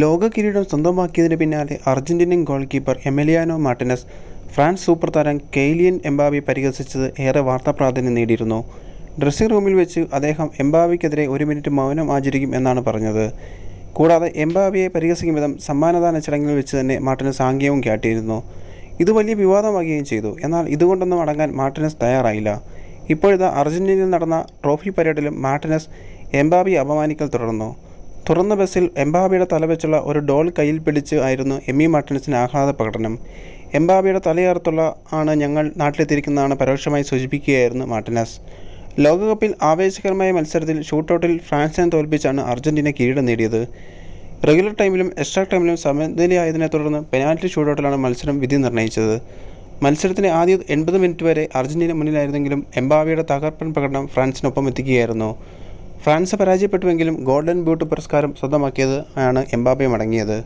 ലോക കിരീടം സ്വന്തമാക്കിയതിന് പിന്നാലെ Argentinian goalkeeper Emiliano Martinez France super താരം കെയ്ലിയൻ എംബാബി പരിഹസിച്ചത് ഏറെ വാർത്താപ്രാധാന്യം നേടിയിരുന്നു ഡ്രസ്സിംഗ് റൂമിൽ വെച്ച് അദ്ദേഹം എംബാബിക്കെതിരെ ഒരു മിനിറ്റ് മൗനം ആചരിക്കും എന്നാണ് പറഞ്ഞത് കൂടാതെ എംബാബിയെ പരിഹസിക്കും വിധം സമ്മാനദാന ചടങ്ങിൽ വെച്ച് തന്നെ മാർട്ടിനസ് ആംഗ്യവും കാട്ടിയിരുന്നു ഇത് വലിയ വിവാദമാകുകയും ചെയ്തു എന്നാൽ ഇതുകൊണ്ടൊന്നും അടങ്ങാൻ മാർട്ടിനസ് തയ്യാറായില്ല ഇപ്പോഴിത് അർജന്റീനയിൽ നടന്ന ട്രോഫി പരേഡിലും മാർട്ടിനസ് എംബാബി അപമാനിക്കൽ തുടർന്നു തുറന്ന ബസ്സിൽ എംബാബിയുടെ തലവെച്ചുള്ള ഒരു ഡോൾ കയ്യിൽ പിടിച്ച് ആയിരുന്നു എമ്മി മാർട്ടിനസിൻ്റെ ആഹ്ലാദ പ്രകടനം എംബാബിയുടെ തലയേർത്തുള്ള ആണ് ഞങ്ങൾ നാട്ടിലെത്തിയിരിക്കുന്നതാണ് പരോക്ഷമായി സൂചിപ്പിക്കുകയായിരുന്നു മാർട്ടിനസ് ലോകകപ്പിൽ ആവേശകരമായ മത്സരത്തിൽ ഷൂട്ടൗട്ടിൽ ഫ്രാൻസിനെ തോൽപ്പിച്ചാണ് അർജൻറ്റീന കിരീടം നേടിയത് റെഗുലർ ടൈമിലും എക്സ്ട്രാ ടൈമിലും സമനിലയായതിനെ തുടർന്ന് പെനാൽറ്റി ഷൂട്ടൗട്ടിലാണ് മത്സരം വിധി നിർണ്ണയിച്ചത് മത്സരത്തിന് ആദ്യ എൺപത് മിനിറ്റ് വരെ അർജൻറ്റീന മുന്നിലായിരുന്നെങ്കിലും എംബാബിയുടെ തകർപ്പൻ പ്രകടനം ഫ്രാൻസിനൊപ്പം എത്തിക്കുകയായിരുന്നു ഫ്രാൻസ് പരാജയപ്പെട്ടുവെങ്കിലും ഗോൾഡൻ ബൂട്ട് പുരസ്കാരം സ്വന്തമാക്കിയത് ആണ് എംബാബെ മടങ്ങിയത്